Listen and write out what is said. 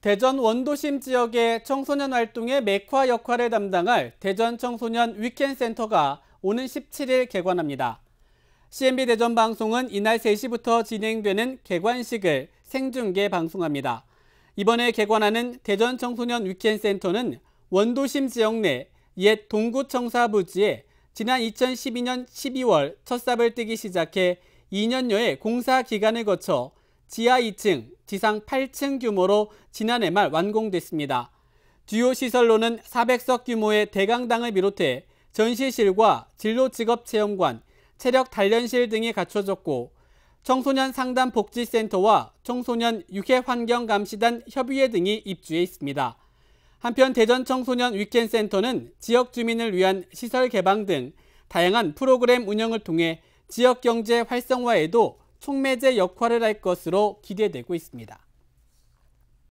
대전 원도심 지역의 청소년 활동의 맥화 역할을 담당할 대전 청소년 위켄센터가 오는 17일 개관합니다. CNB 대전 방송은 이날 3시부터 진행되는 개관식을 생중계 방송합니다. 이번에 개관하는 대전 청소년 위켄센터는 원도심 지역 내 옛 동구청사 부지에 지난 2012년 12월 첫 삽을 뜨기 시작해 2년여의 공사 기간을 거쳐 지하 2층, 지상 8층 규모로 지난해 말 완공됐습니다. 주요 시설로는 400석 규모의 대강당을 비롯해 전시실과 진로 직업 체험관, 체력 단련실 등이 갖춰졌고 청소년 상담 복지센터와 청소년 유해 환경 감시단 협의회 등이 입주해 있습니다. 한편 대전 청소년 위켄 센터는 지역 주민을 위한 시설 개방 등 다양한 프로그램 운영을 통해 지역 경제 활성화에도 촉매제 역할을 할 것으로 기대되고 있습니다.